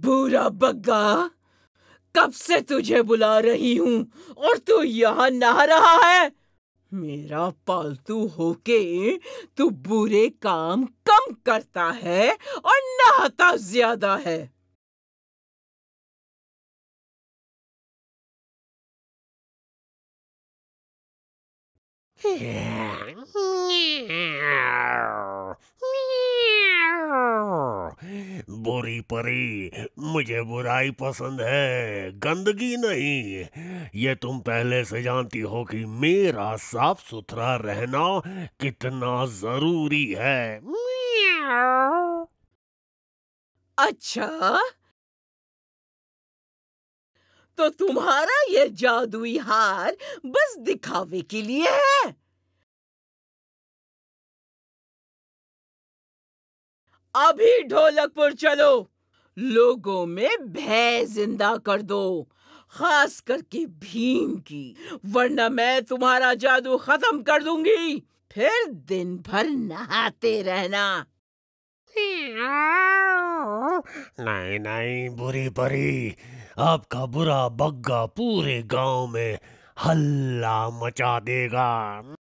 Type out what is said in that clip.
बुरा बग्गा कब से तुझे बुला रही हूँ और तू यहाँ नहा रहा है मेरा पालतू होके तू बुरे काम कम करता है और नहाता ज्यादा है Yeah. बोरी परी मुझे बुराई पसंद है गंदगी नहीं ये तुम पहले से जानती हो कि मेरा साफ सुथरा रहना कितना जरूरी है अच्छा तो तुम्हारा ये जादुई हार बस दिखावे के लिए है अभी ढोलकपुर चलो लोगों में भय जिंदा कर दो खास करके भीम की वरना मैं तुम्हारा जादू खत्म कर दूंगी फिर दिन भर नहाते रहना नहीं नहीं बुरी परी आपका बुरा बग्गा पूरे गांव में हल्ला मचा देगा